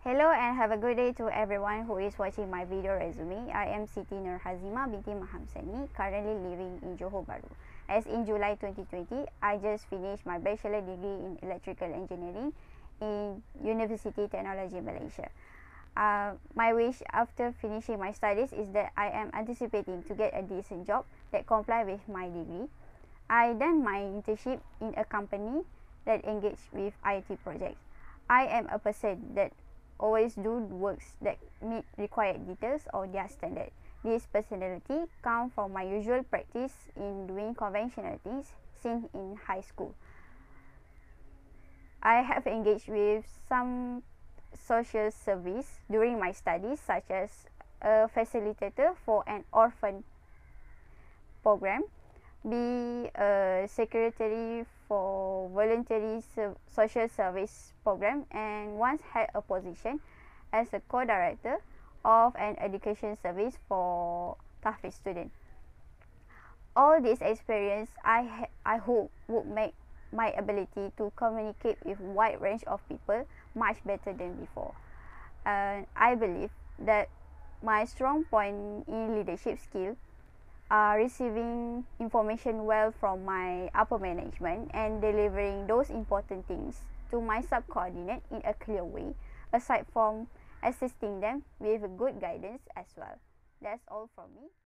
Hello and have a good day to everyone who is watching my video resume. I am Siti Nur Hazima binti Mahamseni, currently living in Johor Bahru. As in July 2020, I just finished my bachelor degree in electrical engineering in University Technology Malaysia. Uh, my wish after finishing my studies is that I am anticipating to get a decent job that comply with my degree. I done my internship in a company that engaged with IT projects. I am a person that always do works that meet required details or their standard. This personality comes from my usual practice in doing conventional things since in high school. I have engaged with some social service during my studies such as a facilitator for an orphan program, be a secretary for voluntary social service program and once had a position as a co-director of an education service for Tahfiz students. All this experience I, ha- I hope would make my ability to communicate with wide range of people much better than before. And I believe that my strong point in leadership skill uh, receiving information well from my upper management and delivering those important things to my subcoordinate in a clear way, aside from assisting them with good guidance as well. That's all from me.